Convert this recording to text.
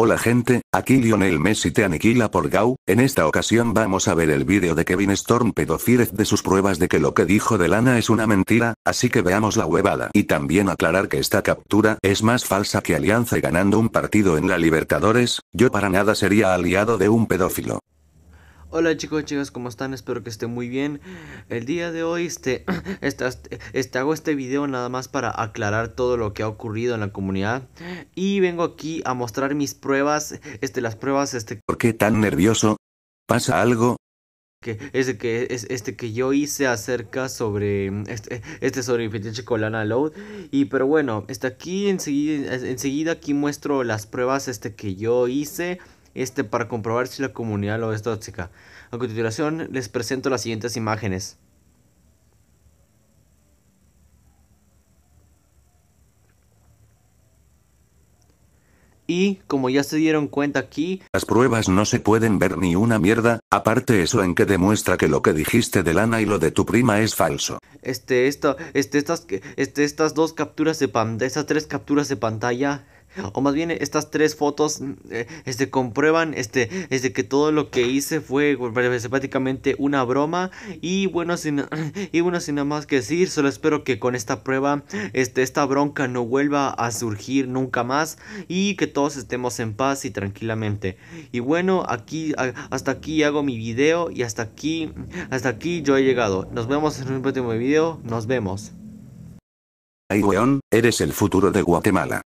Hola gente, aquí Lionel Messi te aniquila por Gau, en esta ocasión vamos a ver el vídeo de Kevin Storm pedofírez de sus pruebas de que lo que dijo de Lana es una mentira, así que veamos la huevada. Y también aclarar que esta captura es más falsa que Alianza y ganando un partido en la Libertadores, yo para nada sería aliado de un pedófilo. Hola chicos, chicas, ¿cómo están? Espero que estén muy bien. El día de hoy este, este, este, hago este video nada más para aclarar todo lo que ha ocurrido en la comunidad. Y vengo aquí a mostrar mis pruebas, este, las pruebas, este... ¿Por qué tan nervioso? ¿Pasa algo? que este que es este que yo hice acerca sobre este, este sobre Infinity Colana Load y pero bueno está aquí enseguida enseguida aquí muestro las pruebas este que yo hice este, para comprobar si la comunidad lo es tóxica. A continuación les presento las siguientes imágenes. Y, como ya se dieron cuenta aquí, las pruebas no se pueden ver ni una mierda, aparte eso en que demuestra que lo que dijiste de Lana y lo de tu prima es falso. Este, esto este, estas, este, estas dos capturas de pantalla, estas tres capturas de pantalla o más bien estas tres fotos mm, eh, este comprueban este, este que todo lo que hice fue prácticamente pues, una broma y bueno sin y bueno sin nada más que decir solo espero que con esta prueba este esta bronca no vuelva a surgir nunca más y que todos estemos en paz y tranquilamente y bueno aquí hasta aquí hago mi video y hasta aquí hasta aquí yo he llegado nos vemos en un próximo video nos vemos weón, eres el futuro de Guatemala